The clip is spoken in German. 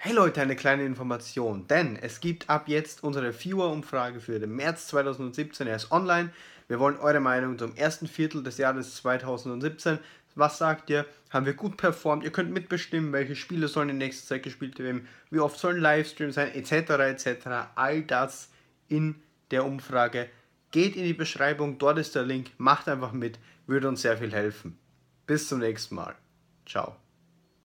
Hey Leute, eine kleine Information, denn es gibt ab jetzt unsere Viewer-Umfrage für den März 2017 er ist online. Wir wollen eure Meinung zum ersten Viertel des Jahres 2017. Was sagt ihr? Haben wir gut performt? Ihr könnt mitbestimmen, welche Spiele sollen in nächster Zeit gespielt werden, wie oft sollen Livestreams sein, etc. etc. All das in der Umfrage. Geht in die Beschreibung, dort ist der Link. Macht einfach mit, würde uns sehr viel helfen. Bis zum nächsten Mal. Ciao.